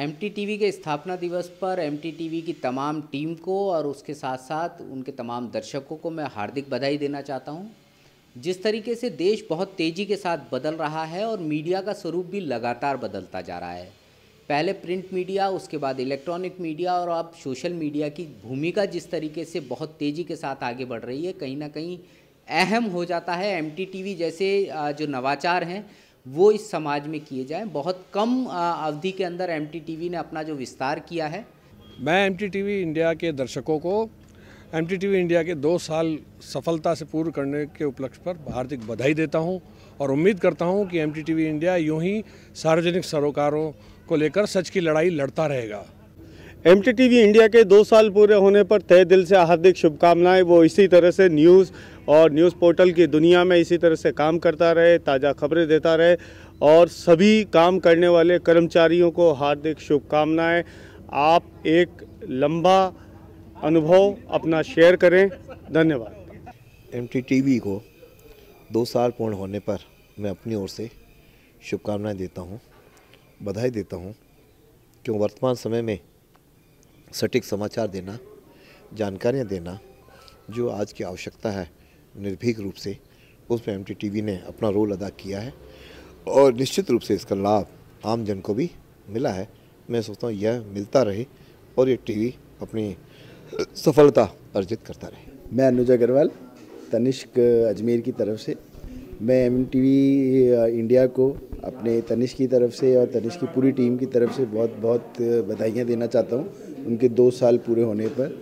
M के स्थापना दिवस पर एम की तमाम टीम को और उसके साथ साथ उनके तमाम दर्शकों को मैं हार्दिक बधाई देना चाहता हूँ जिस तरीके से देश बहुत तेज़ी के साथ बदल रहा है और मीडिया का स्वरूप भी लगातार बदलता जा रहा है पहले प्रिंट मीडिया उसके बाद इलेक्ट्रॉनिक मीडिया और अब सोशल मीडिया की भूमिका जिस तरीके से बहुत तेज़ी के साथ आगे बढ़ रही है कहीं ना कहीं अहम हो जाता है एम जैसे जो नवाचार हैं वो इस समाज में किए जाएँ बहुत कम अवधि के अंदर एम ने अपना जो विस्तार किया है मैं एम इंडिया के दर्शकों को एम इंडिया के दो साल सफलता से पूर्ण करने के उपलक्ष्य पर हार्दिक बधाई देता हूँ और उम्मीद करता हूँ कि एम इंडिया यूँ ही सार्वजनिक सरोकारों को लेकर सच की लड़ाई लड़ता रहेगा एम इंडिया के दो साल पूरे होने पर तय दिल से हार्दिक शुभकामनाएं वो इसी तरह से न्यूज़ और न्यूज़ पोर्टल की दुनिया में इसी तरह से काम करता रहे ताज़ा खबरें देता रहे और सभी काम करने वाले कर्मचारियों को हार्दिक शुभकामनाएं आप एक लंबा अनुभव अपना शेयर करें धन्यवाद एम को दो साल पूर्ण होने पर मैं अपनी ओर से शुभकामनाएँ देता हूँ बधाई देता हूँ क्यों वर्तमान समय में सटीक समाचार देना जानकारियाँ देना जो आज की आवश्यकता है निर्भीक रूप से उसमें एम टी ने अपना रोल अदा किया है और निश्चित रूप से इसका लाभ आम जन को भी मिला है मैं सोचता हूँ यह मिलता रहे और ये टीवी अपनी सफलता अर्जित करता रहे मैं अनुज अग्रवाल तनिष्क अजमेर की तरफ से मैं एम इंडिया को अपने तनिष्क की तरफ से और तनिष्क की पूरी टीम की तरफ से बहुत बहुत बधाइयाँ देना चाहता हूँ उनके दो साल पूरे होने पर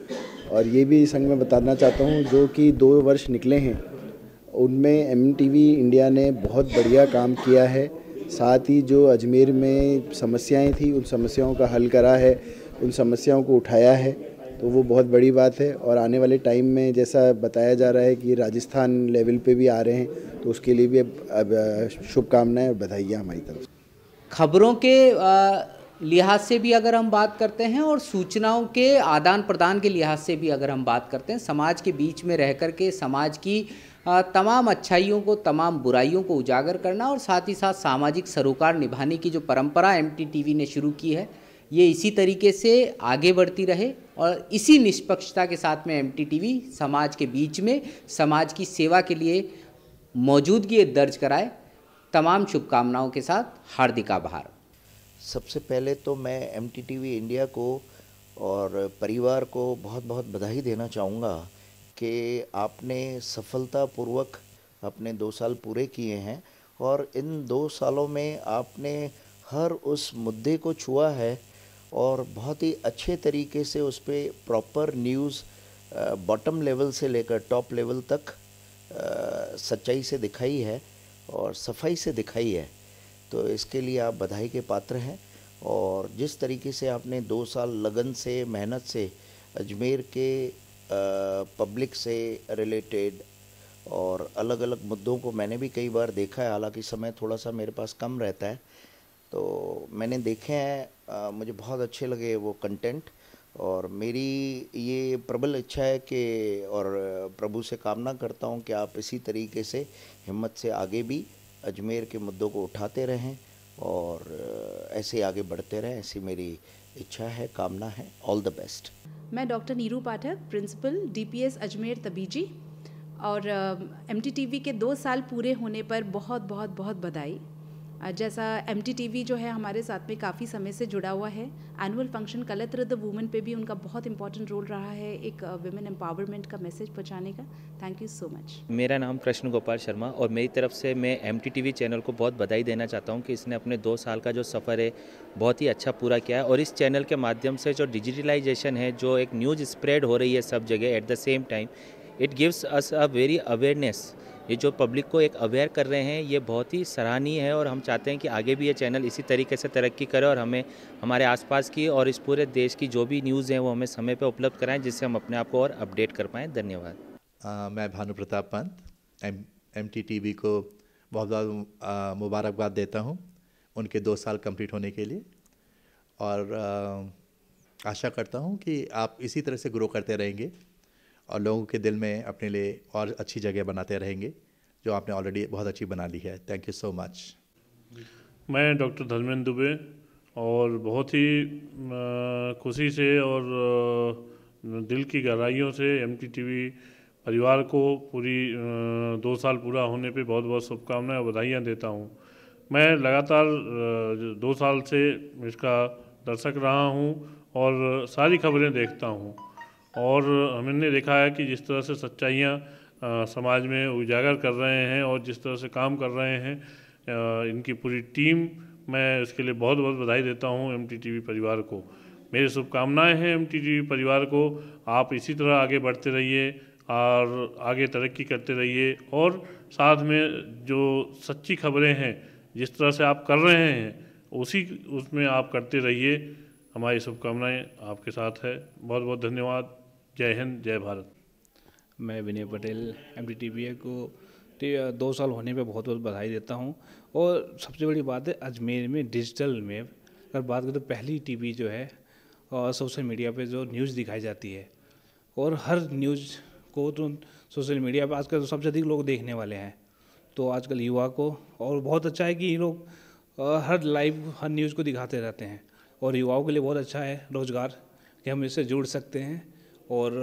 और ये भी संग में बताना चाहता हूँ जो कि दो वर्ष निकले हैं उनमें एम इंडिया ने बहुत बढ़िया काम किया है साथ ही जो अजमेर में समस्याएं थी उन समस्याओं का हल करा है उन समस्याओं को उठाया है तो वो बहुत बड़ी बात है और आने वाले टाइम में जैसा बताया जा रहा है कि राजस्थान लेवल पे भी आ रहे हैं तो उसके लिए भी अब शुभकामनाएं और बधाइयाँ हमारी तरफ खबरों के आ... लिहाज से भी अगर हम बात करते हैं और सूचनाओं के आदान प्रदान के लिहाज से भी अगर हम बात करते हैं समाज के बीच में रह कर के समाज की तमाम अच्छाइयों को तमाम बुराइयों को उजागर करना और साथ ही साथ सामाजिक सरोकार निभाने की जो परंपरा एम टी ने शुरू की है ये इसी तरीके से आगे बढ़ती रहे और इसी निष्पक्षता के साथ में एम समाज के बीच में समाज की सेवा के लिए मौजूदगी दर्ज कराए तमाम शुभकामनाओं के साथ हार्दिक आभार सबसे पहले तो मैं एम इंडिया को और परिवार को बहुत बहुत बधाई देना चाहूँगा कि आपने सफलतापूर्वक अपने दो साल पूरे किए हैं और इन दो सालों में आपने हर उस मुद्दे को छुआ है और बहुत ही अच्छे तरीके से उस पर प्रॉपर न्यूज़ बॉटम लेवल से लेकर टॉप लेवल तक सच्चाई से दिखाई है और सफाई से दिखाई है तो इसके लिए आप बधाई के पात्र हैं और जिस तरीके से आपने दो साल लगन से मेहनत से अजमेर के आ, पब्लिक से रिलेटेड और अलग अलग मुद्दों को मैंने भी कई बार देखा है हालांकि समय थोड़ा सा मेरे पास कम रहता है तो मैंने देखे हैं मुझे बहुत अच्छे लगे वो कंटेंट और मेरी ये प्रबल इच्छा है कि और प्रभु से कामना करता हूँ कि आप इसी तरीके से हिम्मत से आगे भी अजमेर के मुद्दों को उठाते रहें और ऐसे आगे बढ़ते रहें ऐसी मेरी इच्छा है कामना है ऑल द बेस्ट मैं doctor Neeru Pathak principal DPS Ajmer Tabiji और एम uh, के दो साल पूरे होने पर बहुत बहुत बहुत बधाई जैसा एम टी जो है हमारे साथ में काफ़ी समय से जुड़ा हुआ है एनुअल फंक्शन कलत द वुमेन पे भी उनका बहुत इंपॉर्टेंट रोल रहा है एक वुमेन एम्पावरमेंट का मैसेज पहुंचाने का थैंक यू सो मच मेरा नाम कृष्ण गोपाल शर्मा और मेरी तरफ से मैं एम टी चैनल को बहुत बधाई देना चाहता हूँ कि इसने अपने दो साल का जो सफ़र है बहुत ही अच्छा पूरा किया है और इस चैनल के माध्यम से जो डिजिटलाइजेशन है जो एक न्यूज़ स्प्रेड हो रही है सब जगह at the same time it gives us a very awareness ये जो पब्लिक को एक अवेयर कर रहे हैं ये बहुत ही सराहनीय है और हम चाहते हैं कि आगे भी ये चैनल इसी तरीके से तरक्की करे और हमें हमारे आसपास की और इस पूरे देश की जो भी न्यूज़ है वो हमें समय पर उपलब्ध कराएँ जिससे हम अपने आप को और अपडेट कर पाएँ धन्यवाद मैं Bhanu Pratap Pant M M T T V को बहुत बहुत मुबारकबाद देता हूँ उनके दो साल कंप्लीट होने के लिए और आ, आशा करता हूँ कि आप इसी तरह से ग्रो करते रहेंगे और लोगों के दिल में अपने लिए और अच्छी जगह बनाते रहेंगे जो आपने ऑलरेडी बहुत अच्छी बना ली है थैंक यू सो मच मैं डॉक्टर धर्मेंद्र दुबे और बहुत ही खुशी से और दिल की गहराइयों से एम टी परिवार को पूरी दो साल पूरा होने पे बहुत बहुत शुभकामनाएं और बधाइयाँ देता हूँ मैं लगातार दो साल से इसका दर्शक रहा हूँ और सारी खबरें देखता हूँ और हमने देखा है कि जिस तरह से सच्चाइयाँ समाज में उजागर कर रहे हैं और जिस तरह से काम कर रहे हैं इनकी पूरी टीम मैं इसके लिए बहुत बहुत बधाई देता हूँ एम परिवार को मेरी शुभकामनाएँ हैं एम परिवार को आप इसी तरह आगे बढ़ते रहिए और आगे तरक्की करते रहिए और साथ में जो सच्ची खबरें हैं जिस तरह से आप कर रहे हैं उसी उसमें आप करते रहिए हमारी शुभकामनाएँ आपके साथ है बहुत बहुत धन्यवाद जय हिंद जय भारत मैं Vinay Patel M D T को दो साल होने पे बहुत बहुत बधाई देता हूँ और सबसे बड़ी बात है अजमेर में डिजिटल में अगर बात करें तो पहली टीवी जो है और सोशल मीडिया पे जो न्यूज़ दिखाई जाती है और हर न्यूज़ को तो सोशल मीडिया पे आजकल तो सबसे अधिक लोग देखने वाले हैं तो आजकल युवा को और बहुत अच्छा है कि ये लोग हर लाइव हर न्यूज़ को दिखाते रहते हैं और युवाओं के लिए बहुत अच्छा है रोज़गार कि हम इससे जुड़ सकते हैं और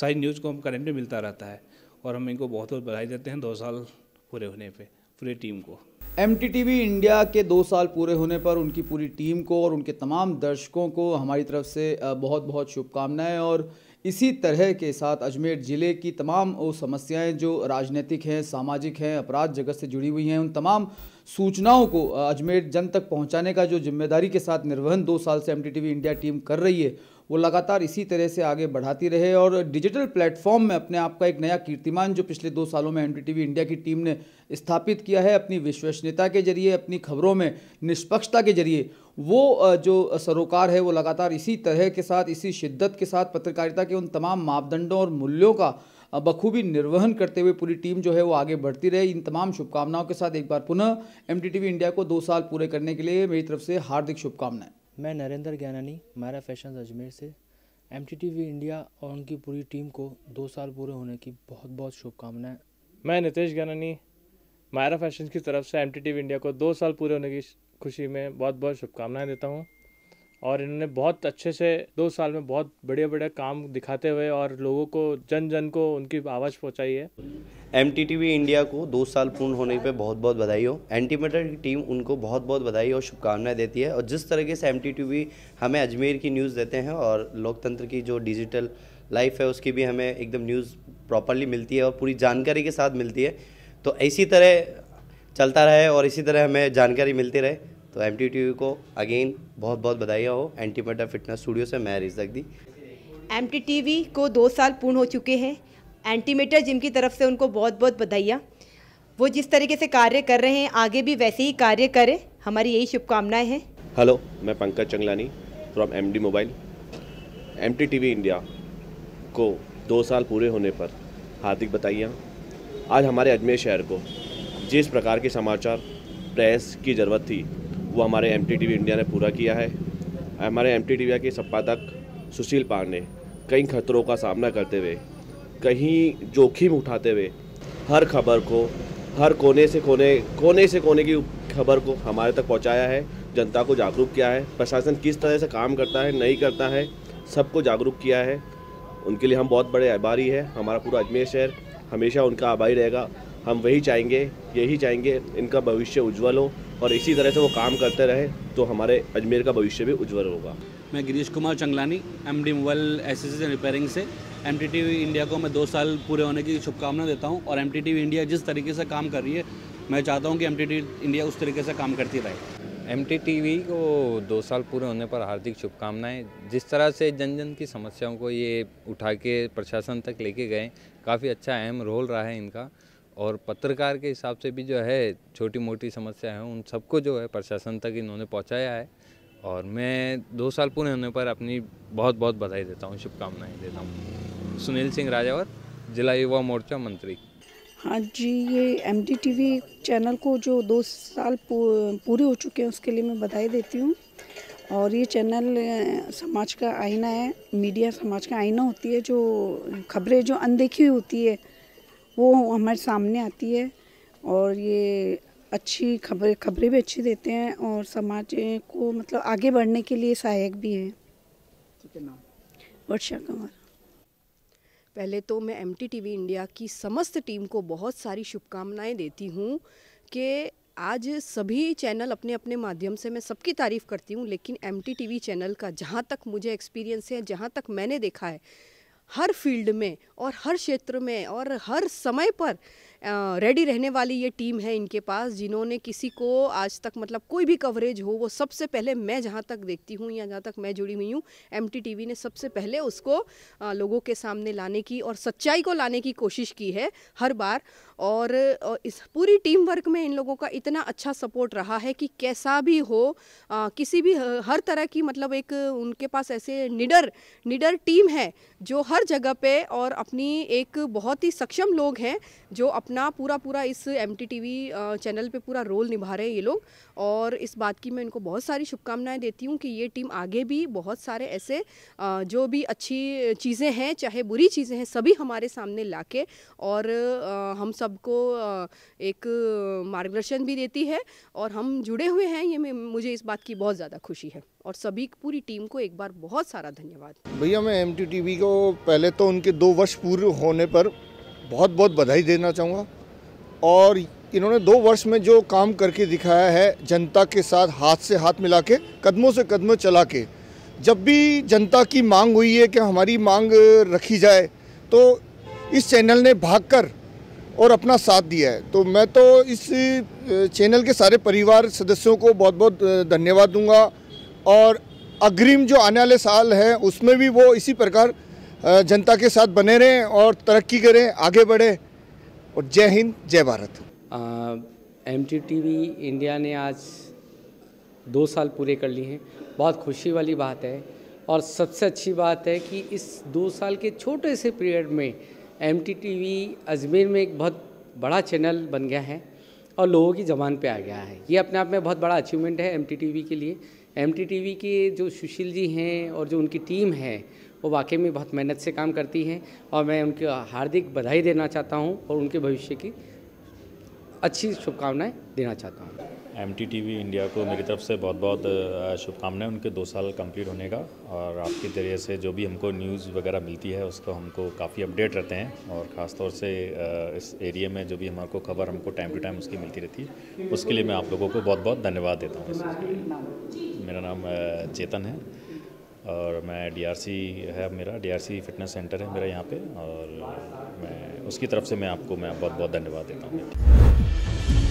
सारी न्यूज़ को हम में मिलता रहता है और हम इनको बहुत बहुत बधाई देते हैं दो साल पूरे होने पे पूरी टीम को एम इंडिया के दो साल पूरे होने पर उनकी पूरी टीम को और उनके तमाम दर्शकों को हमारी तरफ से बहुत बहुत शुभकामनाएं और इसी तरह के साथ अजमेर ज़िले की तमाम वो समस्याएं जो राजनीतिक हैं सामाजिक हैं अपराध जगत से जुड़ी हुई हैं उन तमाम सूचनाओं को अजमेर जन तक पहुंचाने का जो जिम्मेदारी के साथ निर्वहन दो साल से एम इंडिया टीम कर रही है वो लगातार इसी तरह से आगे बढ़ाती रहे और डिजिटल प्लेटफॉर्म में अपने आप का एक नया कीर्तिमान जो पिछले दो सालों में एनडीटीवी इंडिया की टीम ने स्थापित किया है अपनी विश्वसनीयता के जरिए अपनी खबरों में निष्पक्षता के जरिए वो जो सरोकार है वो लगातार इसी तरह के साथ इसी शिद्दत के साथ पत्रकारिता के उन तमाम मापदंडों और मूल्यों का बखूबी निर्वहन करते हुए पूरी टीम जो है वो आगे बढ़ती रहे इन तमाम शुभकामनाओं के साथ एक बार पुनः एम इंडिया को दो साल पूरे करने के लिए मेरी तरफ से हार्दिक शुभकामनाएं मैं नरेंद्र ज्ञानानी मारा फैशन अजमेर से M T T V India और उनकी पूरी टीम को दो साल पूरे होने की बहुत बहुत शुभकामनाएं मैं नितेश ज्ञानानी मायरा फैशन की तरफ से M T T V India को दो साल पूरे होने की खुशी में बहुत बहुत शुभकामनाएं देता हूँ और इन्होंने बहुत अच्छे से दो साल में बहुत बढ़िया बढ़िया काम दिखाते हुए और लोगों को जन जन को उनकी आवाज़ पहुँचाई है एम इंडिया को दो साल पूर्ण होने पे बहुत बहुत बधाई हो एंटीमेटर की टीम उनको बहुत बहुत बधाई और शुभकामनाएं देती है और जिस तरीके से एम हमें अजमेर की न्यूज़ देते हैं और लोकतंत्र की जो डिजिटल लाइफ है उसकी भी हमें एकदम न्यूज़ प्रॉपरली मिलती है और पूरी जानकारी के साथ मिलती है तो इसी तरह चलता रहे और इसी तरह हमें जानकारी मिलती रहे तो एम टी को अगेन बहुत बहुत बधाई हो एंटी मटर फिटनेस स्टूडियो से मैं रिजक दी एम टी को दो साल पूर्ण हो चुके हैं एंटीमेटर जिम की तरफ से उनको बहुत बहुत बधाइयाँ वो जिस तरीके से कार्य कर रहे हैं आगे भी वैसे ही कार्य करें हमारी यही शुभकामनाएं हैं हेलो मैं Pankaj Changlani from M D mobile M T V India को दो साल पूरे होने पर हार्दिक बधाइयाँ आज हमारे अजमेर शहर को जिस प्रकार के समाचार प्रेस की ज़रूरत थी वो हमारे एम इंडिया ने पूरा किया है हमारे एम टी के संपादक सुशील पांडे कई खतरों का सामना करते हुए कहीं जोखिम उठाते हुए हर खबर को हर कोने से कोने कोने से कोने की खबर को हमारे तक पहुंचाया है जनता को जागरूक किया है प्रशासन किस तरह से काम करता है नहीं करता है सबको जागरूक किया है उनके लिए हम बहुत बड़े आभारी है हमारा पूरा अजमेर शहर हमेशा उनका आभारी रहेगा हम वही चाहेंगे यही चाहेंगे इनका भविष्य उज्जवल हो और इसी तरह से वो काम करते रहें तो हमारे अजमेर का भविष्य भी उज्जवल होगा मैं Girish Kumar Changlani M D mobile accessories repairing से एम टी टी इंडिया को मैं दो साल पूरे होने की शुभकामना देता हूँ और एम टी टी इंडिया जिस तरीके से काम कर रही है मैं चाहता हूँ कि एम टी टी इंडिया उस तरीके से काम करती रहे एम टी टी वी को दो साल पूरे होने पर हार्दिक शुभकामनाएं जिस तरह से जन जन की समस्याओं को ये उठा के प्रशासन तक लेके गए काफ़ी अच्छा अहम रोल रहा है इनका और पत्रकार के हिसाब से भी जो है छोटी मोटी समस्या है उन सबको जो है प्रशासन तक इन्होंने पहुंचाया है और मैं दो साल पूरे होने पर अपनी बहुत बहुत बधाई देता हूँ शुभकामनाएँ देता हूँ सुनील सिंह राजावत जिला युवा मोर्चा मंत्री हाँ जी ये एम टी चैनल को जो दो साल पूरे हो चुके हैं उसके लिए मैं बधाई देती हूँ और ये चैनल समाज का आईना है मीडिया समाज का आईना होती है जो खबरें जो अनदेखी होती है वो हमारे सामने आती है और ये अच्छी खबर खबरें भी अच्छी देते हैं और समाज को मतलब आगे बढ़ने के लिए सहायक भी है वर्षा कंवर पहले तो मैं एम टी टीवी इंडिया की समस्त टीम को बहुत सारी शुभकामनाएं देती हूँ कि आज सभी चैनल अपने अपने माध्यम से मैं सबकी तारीफ़ करती हूँ लेकिन एम टी चैनल का जहाँ तक मुझे एक्सपीरियंस है जहाँ तक मैंने देखा है हर फील्ड में और हर क्षेत्र में और हर समय पर रेडी रहने वाली ये टीम है इनके पास जिन्होंने किसी को आज तक मतलब कोई भी कवरेज हो वो सबसे पहले मैं जहाँ तक देखती हूँ या जहाँ तक मैं जुड़ी हुई हूँ एम टी ने सबसे पहले उसको लोगों के सामने लाने की और सच्चाई को लाने की कोशिश की है हर बार और इस पूरी टीम वर्क में इन लोगों का इतना अच्छा सपोर्ट रहा है कि कैसा भी हो आ, किसी भी हर तरह की मतलब एक उनके पास ऐसे निडर निडर टीम है जो हर जगह पे और अपनी एक बहुत ही सक्षम लोग हैं जो अपने अपना पूरा पूरा इस एम चैनल पे पूरा रोल निभा रहे हैं ये लोग और इस बात की मैं इनको बहुत सारी शुभकामनाएं देती हूँ कि ये टीम आगे भी बहुत सारे ऐसे जो भी अच्छी चीज़ें हैं चाहे बुरी चीज़ें हैं सभी हमारे सामने ला के और हम सबको एक मार्गदर्शन भी देती है और हम जुड़े हुए हैं ये मुझे इस बात की बहुत ज़्यादा खुशी है और सभी पूरी टीम को एक बार बहुत सारा धन्यवाद भैया मैं एम को पहले तो उनके दो वर्ष पूर्व होने पर बहुत बहुत बधाई देना चाहूँगा और इन्होंने दो वर्ष में जो काम करके दिखाया है जनता के साथ हाथ से हाथ मिला के कदमों से कदम चला के जब भी जनता की मांग हुई है कि हमारी मांग रखी जाए तो इस चैनल ने भागकर और अपना साथ दिया है तो मैं तो इस चैनल के सारे परिवार सदस्यों को बहुत बहुत धन्यवाद दूंगा और अग्रिम जो आने वाले साल हैं उसमें भी वो इसी प्रकार जनता के साथ बने रहें और तरक्की करें आगे बढ़ें और जय हिंद जय भारत एम टी इंडिया ने आज दो साल पूरे कर लिए हैं बहुत खुशी वाली बात है और सबसे अच्छी बात है कि इस दो साल के छोटे से पीरियड में एम टी अजमेर में एक बहुत बड़ा चैनल बन गया है और लोगों की जबान पे आ गया है ये अपने आप में बहुत बड़ा अचीवमेंट है एम टी के लिए एम टी के जो सुशील जी हैं और जो उनकी टीम है वो वाकई में बहुत मेहनत से काम करती हैं और मैं उनकी हार्दिक बधाई देना चाहता हूँ और उनके भविष्य की अच्छी शुभकामनाएँ देना चाहता हूँ M T T V India को मेरी तरफ से बहुत बहुत शुभकामनाएं उनके दो साल कंप्लीट होने का और आपके ज़रिए से जो भी हमको न्यूज़ वगैरह मिलती है उसको हमको काफ़ी अपडेट रहते हैं और ख़ासतौर से इस एरिया में जो भी हमारे को खबर हमको टाइम टू टाइम उसकी मिलती रहती है उसके लिए मैं आप लोगों को बहुत बहुत धन्यवाद देता हूँ मेरा नाम चेतन है और मैं डीआरसी है मेरा डीआरसी फिटनेस सेंटर है मेरा यहाँ पे और मैं उसकी तरफ से मैं आपको मैं बहुत बहुत धन्यवाद देता हूँ